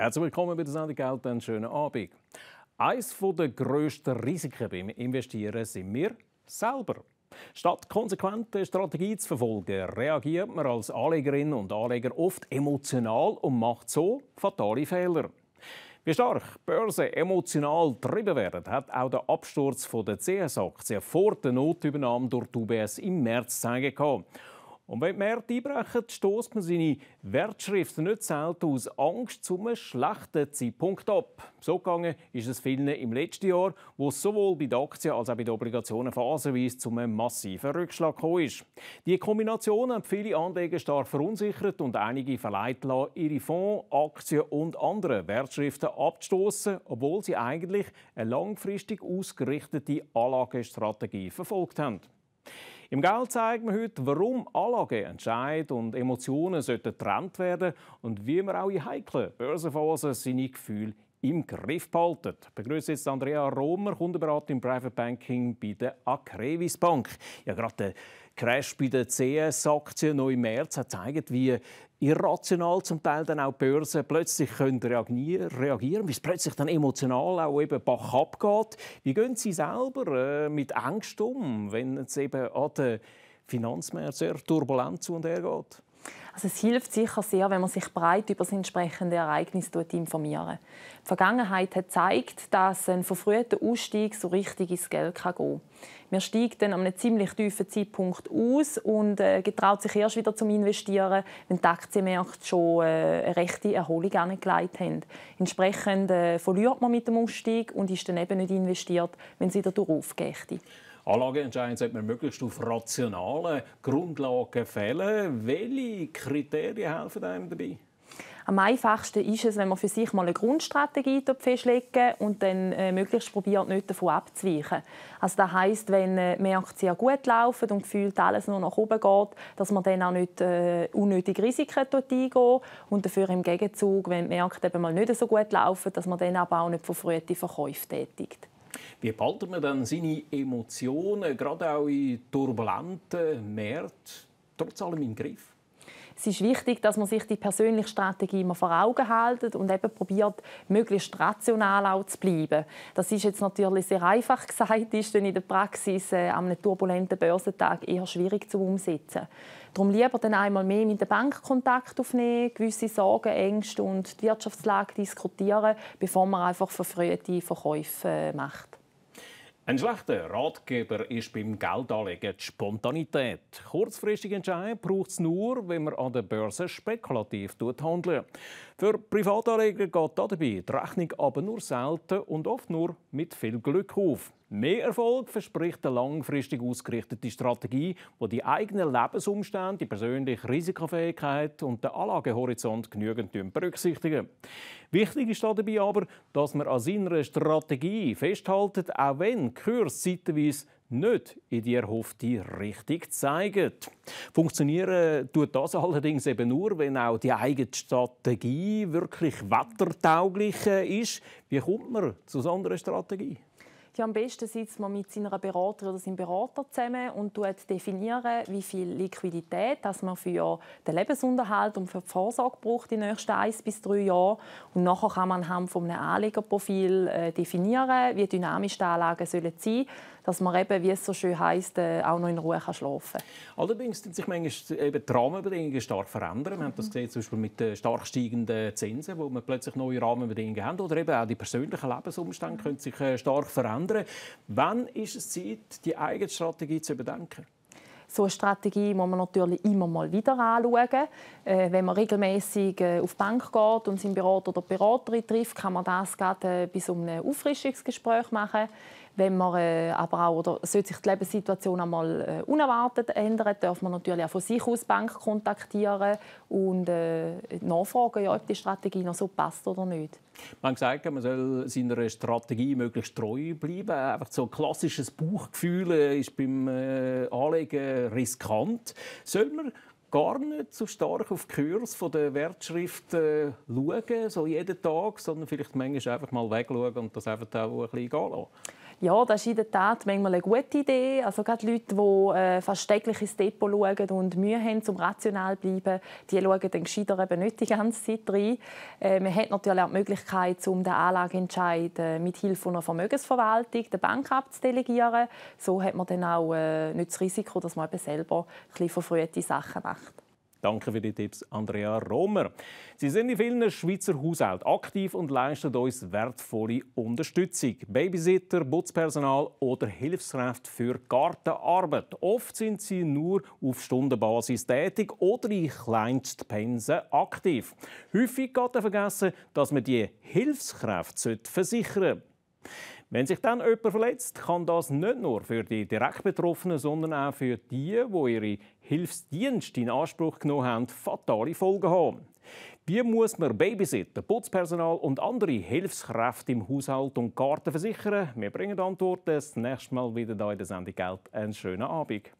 Herzlich willkommen bei der Sendung Geld, einen schönen Abend. Eines der grössten Risiken beim Investieren sind wir selber. Statt konsequente Strategie zu verfolgen, reagiert man als Anlegerin und Anleger oft emotional und macht so fatale Fehler. Wie stark Börse emotional getrieben werden, hat auch der Absturz der CS-Aktie vor der Notübernahme durch die UBS im März gezeigt. Und wenn die Märkte einbrechen, stößt man seine Wertschriften nicht selten aus Angst zum schlechten Zeitpunkt ab. So gegangen ist es vielen im letzten Jahr, wo es sowohl bei den Aktien als auch bei den Obligationen phasenweise zu einem massiven Rückschlag gekommen ist. Die Kombination hat viele Anleger stark verunsichert und einige verleitet ihre Fonds, Aktien und andere Wertschriften abzustoßen, obwohl sie eigentlich eine langfristig ausgerichtete Anlagestrategie verfolgt haben. Im Geld zeigen wir heute, warum Anlagen, Entscheid und Emotionen getrennt werden sollten und wie man auch in heiklen Börsenphasen seine Gefühle im Griff behalten. Ich begrüße jetzt Andrea Romer, Kundenberater im Private Banking bei der Akrevis Bank. Ja, gerade der Crash bei der cs aktie noch im März hat gezeigt, wie irrational zum Teil dann auch Börsen plötzlich können reagieren wie es plötzlich dann emotional auch eben bach abgeht. Wie gehen Sie selber äh, mit Angst um, wenn es eben an den Finanzmärkten sehr turbulent zu und her geht? Also es hilft sicher sehr, wenn man sich breit über das entsprechende Ereignis informiert. Die Vergangenheit hat gezeigt, dass ein verfrühter Ausstieg so richtig ins Geld gehen kann. Man steigt dann an einem ziemlich tiefen Zeitpunkt aus und äh, getraut sich erst wieder zum Investieren, wenn die Aktienmärkte schon äh, eine rechte Erholung angelegt haben. Entsprechend äh, verliert man mit dem Ausstieg und ist dann eben nicht investiert, wenn es wieder durchaufgeht. Anlageentscheidungen sollte man möglichst auf rationalen Grundlagen fällen. Welche Kriterien helfen einem dabei? Am einfachsten ist es, wenn man für sich mal eine Grundstrategie festlegt und dann äh, möglichst probiert, nicht davon abzuweichen. Also das heisst, wenn äh, merkt, sehr gut laufen und gefühlt alles nur nach oben geht, dass man dann auch nicht äh, unnötige Risiken dort eingeht und dafür im Gegenzug, wenn man merkt, eben mal nicht so gut laufen, dass man dann aber auch nicht von die Verkäufe tätigt. Wie behalten man dann seine Emotionen, gerade auch in turbulenten Märkten, trotz allem im Griff? es ist wichtig, dass man sich die persönliche Strategie immer vor Augen hält und eben probiert, möglichst rational auch zu bleiben. Das ist jetzt natürlich sehr einfach gesagt, ist dann in der Praxis äh, einem turbulenten Börsentag eher schwierig zu umsetzen. Darum lieber dann einmal mehr mit der Bank Kontakt aufnehmen, gewisse Sorgen, Ängste und die Wirtschaftslage diskutieren, bevor man einfach verfrühte Verkäufe äh, macht. Ein schlechter Ratgeber ist beim Geldanlegen die Spontanität. Kurzfristige Entscheid braucht es nur, wenn man an der Börse spekulativ handelt. Für Privatanleger geht dabei die Rechnung aber nur selten und oft nur mit viel Glück auf. Mehr Erfolg verspricht eine langfristig ausgerichtete Strategie, wo die eigenen Lebensumstände, die persönliche Risikofähigkeit und den Anlagehorizont genügend berücksichtigen. Wichtig ist dabei aber, dass man an seiner Strategie festhält, auch wenn Kurs zeitweise nicht in die erhoffte Richtung zeigen. Funktionieren tut das allerdings eben nur, wenn auch die eigene Strategie wirklich wettertauglich äh, ist. Wie kommt man zu so einer Strategie? Ja, am besten sitzt man mit seiner Beraterin oder seinem Berater zusammen und definiert, wie viel Liquidität dass man für den Lebensunterhalt und für die Vorsorge braucht in den nächsten ein bis drei Jahren. Und nachher kann man anhand von einem Anlegerprofil äh, definieren, wie dynamisch die Anlagen sollen sein sollen, dass man eben, wie es so schön heißt, äh, auch noch in Ruhe kann schlafen kann. Allerdings sind sich manchmal äh, eben die Rahmenbedingungen stark verändern. Wir haben das gesehen zum Beispiel mit stark steigenden Zinsen, wo man plötzlich neue Rahmenbedingungen haben. Oder eben auch die persönlichen Lebensumstände mhm. können sich stark verändern anderen. Wann ist es Zeit, die eigene Strategie zu überdenken? So eine Strategie muss man natürlich immer mal wieder anschauen. Äh, wenn man regelmäßig äh, auf die Bank geht und seinen Berater oder Beraterin trifft, kann man das gerade äh, bei so einem Auffrischungsgespräch machen wenn man äh, aber auch, oder sollte sich die Lebenssituation einmal äh, unerwartet ändern, darf man natürlich auch von sich aus Bank kontaktieren und äh, nachfragen, ja, ob die Strategie noch so passt oder nicht. Man sagt, man soll seiner Strategie möglichst treu bleiben. Einfach so ein klassisches Bauchgefühl äh, ist beim äh, Anlegen riskant. Soll man gar nicht so stark auf die Kurs von der Wertschriften äh, schauen, so jeden Tag, sondern vielleicht manchmal einfach mal wegschauen und das einfach auch ein bisschen egal lassen? Ja, das ist in der Tat manchmal eine gute Idee. Also gerade Leute, die äh, fast täglich ins Depot schauen und Mühe haben, um rational zu bleiben, die schauen dann gescheiter eben nicht die ganze Zeit rein. Äh, man hat natürlich auch die Möglichkeit, um den Anlageentscheid äh, mit Hilfe einer Vermögensverwaltung der Bank abzudelegieren. So hat man dann auch äh, nicht das Risiko, dass man eben selber ein bisschen verfrühte Sachen macht. Danke für die Tipps, Andrea Romer. Sie sind in vielen Schweizer Haushalten aktiv und leisten uns wertvolle Unterstützung. Babysitter, Putzpersonal oder Hilfskräfte für Gartenarbeit. Oft sind sie nur auf Stundenbasis tätig oder in Kleinstpensen aktiv. Häufig geht vergessen, dass man die Hilfskräfte versichern sollte. Wenn sich dann jemand verletzt, kann das nicht nur für die direkt Betroffenen, sondern auch für die, wo ihre Hilfsdienste in Anspruch genommen haben, fatale Folgen haben. Wie muss man Babysitter, Putzpersonal und andere Hilfskräfte im Haushalt und Garten versichern. Wir bringen Antworten das nächste Mal wieder hier in der Sendung Geld. Einen schönen Abend.